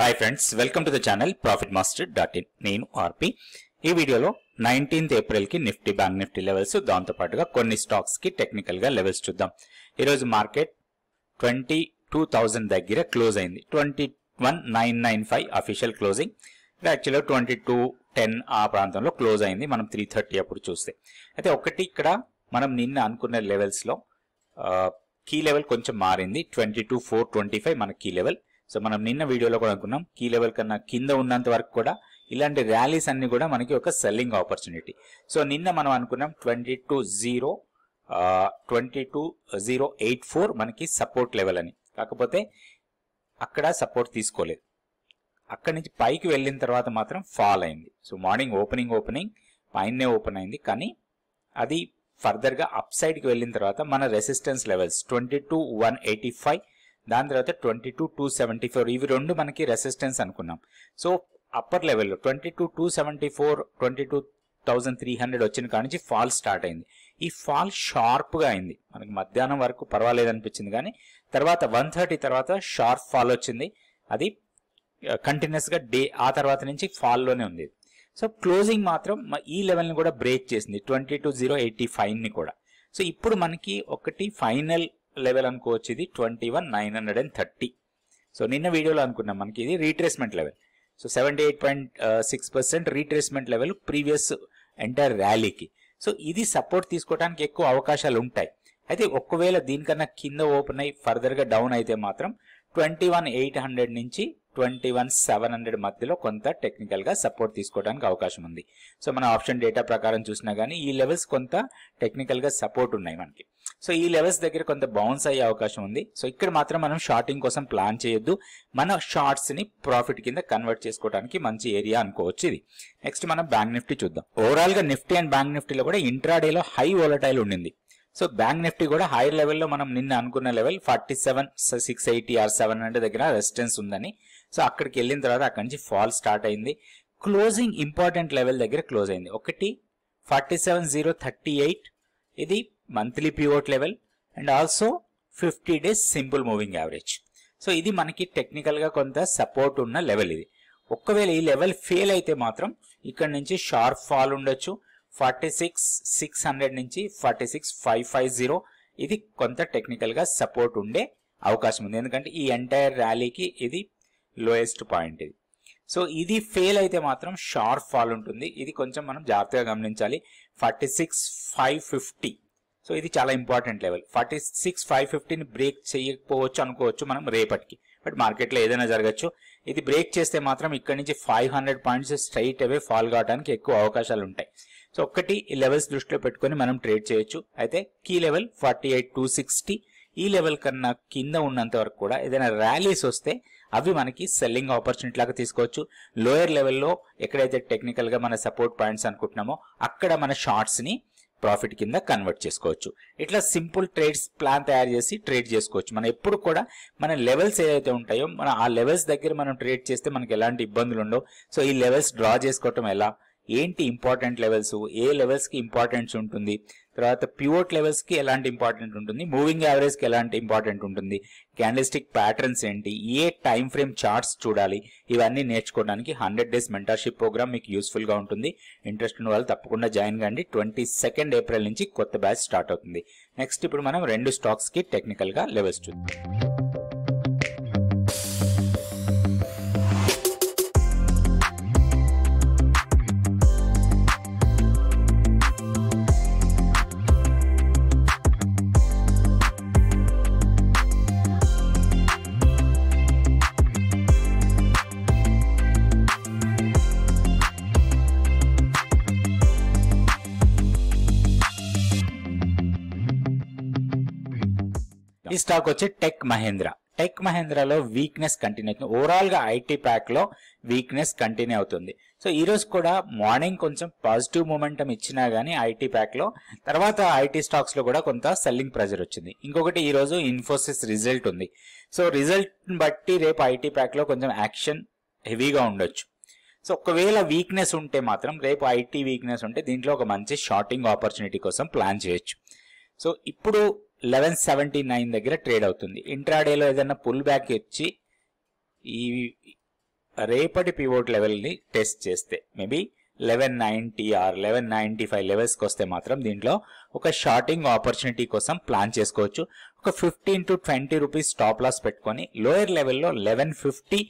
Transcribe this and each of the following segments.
Hi friends welcome to the channel profit master dot in నేను R P ఈ వీడియోలో nineteenth ఏప్రిల్కి నిఫ్టీ బ్యాంక్ నిఫ్టీ లెవెల్స్ దాంతోపాటుగా కొన్ని స్టాక్స్కి టెక్నికల్గా లెవెల్స్ చూద్దాం ఈరోజు మార్కెట్ ట్వంటీ టూ థౌజండ్ దగ్గర క్లోజ్ అయింది twenty one nine nine five official closing యాక్చువల్గా ట్వంటీ టూ టెన్ ఆ ప్రాంతంలో క్లోజ్ అయింది మనం త్రీ థర్టీ అప్పుడు చూస్తే అయితే ఒకటి ఇక్కడ మనం నిన్న అనుకున్న లెవెల్స్లో కీ లెవెల్ కొంచెం మారింది twenty two four twenty five మన కీ లెవెల్ సో మనం నిన్న వీడియోలో కూడా అనుకున్నాం కీ లెవెల్ కన్నా కింద ఉన్నంత వరకు కూడా ఇలాంటి ర్యాలీస్ అన్ని కూడా మనకి ఒక సెల్లింగ్ ఆపర్చునిటీ సో నిన్న మనం అనుకున్నాం twenty two zero twenty two zero eight four మనకి సపోర్ట్ లెవెల్ అని కాకపోతే అక్కడ సపోర్ట్ తీసుకోలేదు అక్కడి నుంచి పైకి వెళ్ళిన తర్వాత మాత్రం ఫాల్ అయింది సో మార్నింగ్ ఓపెనింగ్ ఓపెనింగ్ పైనే ఓపెన్ అయింది కానీ అది ఫర్దర్గా అప్ వెళ్ళిన తర్వాత మన resistance levels twenty two one eighty five దాని తర్వాత twenty two two seventy four ఇవి రెండు మనకి రెసిస్టెన్స్ అనుకున్నాం సో అప్పర్ లెవెల్లో twenty two two seventy four twenty two thousand three hundred వచ్చిన కాడి నుంచి ఫాల్ స్టార్ట్ అయింది ఈ ఫాల్ షార్ప్గా అయింది మనకి మధ్యాహ్నం వరకు పర్వాలేదు అనిపించింది కానీ తర్వాత వన్ థర్టీ తర్వాత షార్ప్ ఫాల్ వచ్చింది అది కంటిన్యూస్గా డే ఆ తర్వాత నుంచి ఫాల్లోనే ఉంది సో క్లోజింగ్ మాత్రం ఈ లెవెల్ని కూడా బ్రేక్ చేసింది ట్వంటీ టూ జీరో ఎయిటీ ఫైవ్ని కూడా సో ఇప్పుడు మనకి ఒకటి ఫైనల్ లెవెల్ అనుకోవచ్చు ఇది twenty one nine hundred and thirty so నిన్న వీడియోలో అనుకున్నాం మనకి ఇది retracement level so seventy eight six percent retracement level previous entire ర్యాలీకి సో ఇది సపోర్ట్ తీసుకోవడానికి ఎక్కువ అవకాశాలు ఉంటాయి అయితే ఒకవేళ దీనికన్నా కింద ఓపెన్ అయ్యి ఫర్దర్గా డౌన్ అయితే మాత్రం ట్వంటీ వన్ ఎయిట్ హండ్రెడ్ నుంచి ట్వంటీ వన్ సెవెన్ హండ్రెడ్ మధ్యలో కొంత టెక్నికల్గా సపోర్ట్ తీసుకోవడానికి అవకాశం ఉంది సో మన ఆప్షన్ డేటా ప్రకారం చూసినా కానీ ఈ లెవెల్స్ కొంత టెక్నికల్గా సపోర్ట్ ఉన్నాయి మనకి సో ఈ లెవెల్స్ దగ్గర కొంత బౌన్స్ అయ్యే అవకాశం ఉంది సో ఇక్కడ మాత్రం మనం షార్టింగ్ కోసం ప్లాన్ చేయొద్దు మన షార్ట్స్ ని ప్రాఫిట్ కింద కన్వర్ట్ చేసుకోవడానికి మంచి ఏరియా అనుకోవచ్చు ఇది నెక్స్ట్ మనం బ్యాంక్ నిఫ్టీ చూద్దాం ఓవరాల్ గా నిఫ్టీ అండ్ బ్యాంక్ నిఫ్టీలో కూడా ఇంట్రాడేలో హై ఓలటైల్ ఉండింది సో బ్యాంక్ నిఫ్టీ కూడా హైర్ లెవెల్లో మనం నిన్న అనుకున్న level forty seven six eighty or seven hundred దగ్గర రెసిస్టెన్స్ ఉందని సో అక్కడికి వెళ్ళిన తర్వాత అక్కడి నుంచి ఫాల్ స్టార్ట్ అయింది క్లోజింగ్ ఇంపార్టెంట్ లెవెల్ దగ్గర క్లోజ్ అయింది ఒకటి forty seven zero thirty eight ఇది monthly pivot level and also fifty days simple moving average so ఇది మనకి టెక్నికల్గా కొంత సపోర్ట్ ఉన్న లెవెల్ ఇది ఒకవేళ ఈ లెవెల్ ఫెయిల్ అయితే మాత్రం ఇక్కడ నుంచి షార్ప్ ఫాల్ ఉండొచ్చు ఫార్టీ సిక్స్ సిక్స్ హండ్రెడ్ నుంచి forty six five five zero ఇది కొంత టెక్నికల్గా సపోర్ట్ ఉండే అవకాశం ఉంది ఎందుకంటే ఈ ఎంటైర్ ర్యాలీకి ఇది లోయెస్ట్ పాయింట్ ఇది సో ఇది ఫెయిల్ అయితే మాత్రం షార్ప్ ఫాల్ ఉంటుంది ఇది కొంచెం మనం జాగ్రత్తగా గమనించాలి forty six five fifty so ఇది చాలా important level forty six five ఫిఫ్టీని బ్రేక్ చేయకపోవచ్చు అనుకోవచ్చు మనం రేపటికి బట్ మార్కెట్లో ఏదైనా జరగచ్చు ఇది బ్రేక్ చేస్తే మాత్రం ఇక్కడ నుంచి five hundred points straight away fall కావడానికి ఎక్కువ అవకాశాలు ఉంటాయి సో ఒక్కటి ఈ లెవెల్స్ దృష్టిలో పెట్టుకొని మనం ట్రేడ్ చేయొచ్చు అయితే key level forty eight two sixty ఈ లెవెల్ కన్నా కింద ఉన్నంత వరకు కూడా ఏదైనా ర్యాలీస్ వస్తే అవి మనకి సెల్లింగ్ ఆపర్చునిటీ లాగా తీసుకోవచ్చు లోయర్ లెవెల్లో ఎక్కడైతే టెక్నికల్గా మన సపోర్ట్ పాయింట్స్ అనుకుంటున్నామో అక్కడ మన షార్ట్స్ని ప్రాఫిట్ కింద కన్వర్ట్ చేసుకోవచ్చు ఇట్లా సింపుల్ ట్రేడ్స్ ప్లాన్ తయారు చేసి ట్రేడ్ చేసుకోవచ్చు మనం ఎప్పుడు కూడా మన లెవెల్స్ ఏదైతే ఉంటాయో మన ఆ లెవెల్స్ దగ్గర మనం ట్రేడ్ చేస్తే మనకి ఎలాంటి ఇబ్బందులు ఉండవు సో ఈ లెవెల్స్ డ్రా చేసుకోవటం ఎలా ఏంటి ఇంపార్టెంట్ లెవెల్స్ ఏ లెవెల్స్కి ఇంపార్టెన్స్ ఉంటుంది తర్వాత లెవెల్స్ లెవెల్స్కి ఎలాంటి ఇంపార్టెంట్ ఉంటుంది మూవింగ్ కి ఎలాంటి ఇంపార్టెంట్ ఉంటుంది క్యాండిస్టిక్ ప్యాటర్న్స్ ఏంటి ఏ టైం ఫ్రేమ్ చార్ట్స్ చూడాలి ఇవన్నీ నేర్చుకోవడానికి హండ్రెడ్ డేస్ మెంటర్షిప్ ప్రోగ్రామ్ మీకు యూస్ఫుల్గా ఉంటుంది ఇంట్రెస్ట్ ఉన్న వాళ్ళు తప్పకుండా జాయిన్ కాండి ట్వంటీ సెకండ్ ఏప్రిల్ నుంచి కొత్త బ్యాచ్ స్టార్ట్ అవుతుంది నెక్స్ట్ ఇప్పుడు మనం రెండు స్టాక్స్కి టెక్నికల్గా లెవెల్స్ చూద్దాం ఈ స్టాక్ వచ్చి టెక్ మహేంద్ర టెక్ మహేంద్రలో వీక్నెస్ కంటిన్యూ అవుతుంది ఓవరాల్ గా ఐటీ ప్యాక్ లో వీక్నెస్ కంటిన్యూ అవుతుంది సో ఈ రోజు కూడా మార్నింగ్ కొంచెం పాజిటివ్ మూమెంటం ఇచ్చినా గానీ ఐటీ ప్యాక్ లో తర్వాత ఐటీ స్టాక్స్ లో కూడా కొంత సెల్లింగ్ ప్రెజర్ వచ్చింది ఇంకొకటి ఈ రోజు ఇన్ఫోసిస్ రిజల్ట్ ఉంది సో రిజల్ట్ బట్టి రేపు ఐటీ ప్యాక్ లో కొంచెం యాక్షన్ హెవీగా ఉండొచ్చు సో ఒకవేళ వీక్నెస్ ఉంటే మాత్రం రేపు ఐటీ వీక్నెస్ ఉంటే దీంట్లో ఒక మంచి షార్టింగ్ ఆపర్చునిటీ కోసం ప్లాన్ చేయొచ్చు సో ఇప్పుడు లెవెన్ సెవెంటీ నైన్ దగ్గర ట్రేడ్ అవుతుంది ఇంట్రాడేలో ఏదైనా పుల్ బ్యాక్ ఇచ్చి ఈ రేపటి పివోట్ లెవెల్ని టెస్ట్ చేస్తే maybe eleven ninety or eleven ninety five లెవెల్స్కి వస్తే మాత్రం దీంట్లో ఒక షార్టింగ్ ఆపర్చునిటీ కోసం ప్లాన్ చేసుకోవచ్చు ఒక fifteen to twenty rupees stop loss పెట్టుకొని లోయర్ లెవెల్లో లెవెన్ ఫిఫ్టీ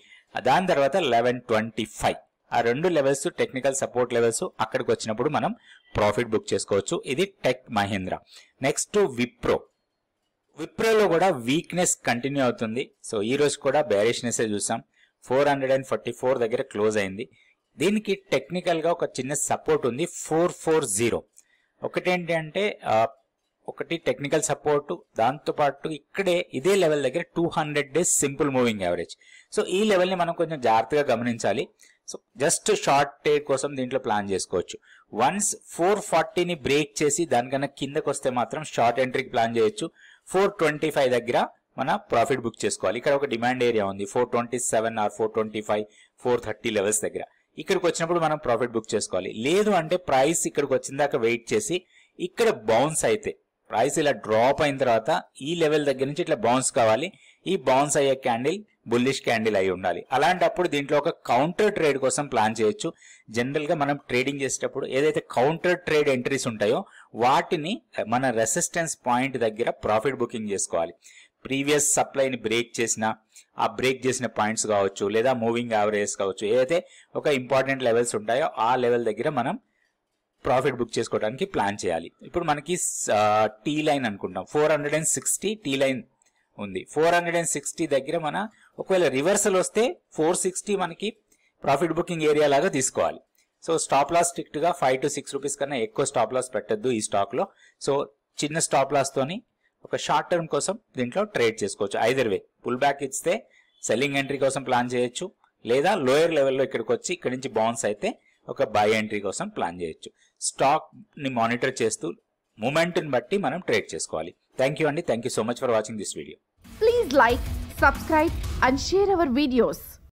దాని తర్వాత లెవెన్ ట్వంటీ ఫైవ్ ఆ రెండు లెవెల్స్ టెక్నికల్ సపోర్ట్ లెవెల్స్ అక్కడికి వచ్చినప్పుడు మనం ప్రాఫిట్ బుక్ చేసుకోవచ్చు ఇది టెక్ మహేంద్ర నెక్స్ట్ విప్రో విప్రోలో కూడా వీక్నెస్ కంటిన్యూ అవుతుంది సో ఈ రోజు కూడా బ్యారిష్నెస్ చూసాం four hundred and forty four దగ్గర క్లోజ్ అయింది దీనికి టెక్నికల్ గా ఒక చిన్న సపోర్ట్ ఉంది ఫోర్ ఫోర్ జీరో ఒకటేంటి అంటే ఒకటి టెక్నికల్ సపోర్ట్ దాంతోపాటు ఇక్కడే ఇదే లెవెల్ దగ్గర two hundred days simple moving average so ఈ లెవెల్ని మనం కొంచెం జాగ్రత్తగా గమనించాలి సో జస్ట్ షార్ట్ టేక్ కోసం దీంట్లో ప్లాన్ చేసుకోవచ్చు వన్స్ ఫోర్ ఫార్టీని బ్రేక్ చేసి దానికన్నా కిందకు వస్తే మాత్రం షార్ట్ ఎంట్రీకి ప్లాన్ చేయొచ్చు ఫోర్ ట్వంటీ ఫైవ్ దగ్గర మన ప్రాఫిట్ బుక్ చేసుకోవాలి ఇక్కడ ఒక డిమాండ్ ఏరియా ఉంది four twenty seven or four twenty five four thirty levels దగ్గర ఇక్కడికి వచ్చినప్పుడు మనం ప్రాఫిట్ బుక్ చేసుకోవాలి లేదు అంటే ప్రైస్ ఇక్కడికి వచ్చిన దాకా వెయిట్ చేసి ఇక్కడ బౌన్స్ అయితే ప్రైస్ ఇలా డ్రాప్ అయిన తర్వాత ఈ లెవెల్ దగ్గర నుంచి ఇట్లా బౌన్స్ కావాలి ఈ బౌన్స్ అయ్యే క్యాండిల్ బుల్లిష్ క్యాండిల్ అయి ఉండాలి అలాంటప్పుడు దీంట్లో ఒక కౌంటర్ ట్రేడ్ కోసం ప్లాన్ చేయొచ్చు జనరల్గా మనం ట్రేడింగ్ చేసేటప్పుడు ఏదైతే కౌంటర్ ట్రేడ్ ఎంట్రీస్ ఉంటాయో వాటిని eh, మన రెసిస్టెన్స్ పాయింట్ దగ్గర ప్రాఫిట్ బుకింగ్ చేసుకోవాలి ప్రీవియస్ సప్లైని బ్రేక్ చేసిన ఆ బ్రేక్ చేసిన పాయింట్స్ కావచ్చు లేదా మూవింగ్ యావరేజ్ కావచ్చు ఏదైతే ఒక ఇంపార్టెంట్ లెవెల్స్ ఉంటాయో ఆ లెవెల్ దగ్గర మనం ప్రాఫిట్ బుక్ చేసుకోవడానికి ప్లాన్ చేయాలి ఇప్పుడు మనకి టీ లైన్ ah, అనుకుంటాం four hundred and sixty T line ఉంది ఫోర్ హండ్రెడ్ అండ్ సిక్స్టీ దగ్గర మన ఒకవేళ రివర్సల్ వస్తే ఫోర్ సిక్స్టీ మనకి ప్రాఫిట్ బుకింగ్ ఏరియా లాగా తీసుకోవాలి సో స్టాప్ లాస్ స్ట్రిక్ట్ గా ఫైవ్ టు సిక్స్ రూపీస్ కన్నా ఎక్కువ స్టాప్ లాస్ పెట్టద్దు ఈ స్టాక్ లో సో చిన్న స్టాప్ లాస్ తోని ఒక షార్ట్ టర్మ్ కోసం దీంట్లో ట్రేడ్ చేసుకోవచ్చు ఐదర్ వే పుల్ బ్యాక్ ఇస్తే సెల్లింగ్ ఎంట్రీ కోసం ప్లాన్ చేయొచ్చు లేదా లోయర్ లెవెల్లో ఇక్కడికి వచ్చి ఇక్కడి నుంచి బౌన్స్ అయితే ఒక బై ఎంట్రీ కోసం ప్లాన్ చేయొచ్చు స్టాక్ ని మానిటర్ చేస్తూ మూమెంట్ని బట్టి మనం ట్రేడ్ చేసుకోవాలి థ్యాంక్ యూ అండి thank you so much for watching this video Please like, subscribe and share our videos.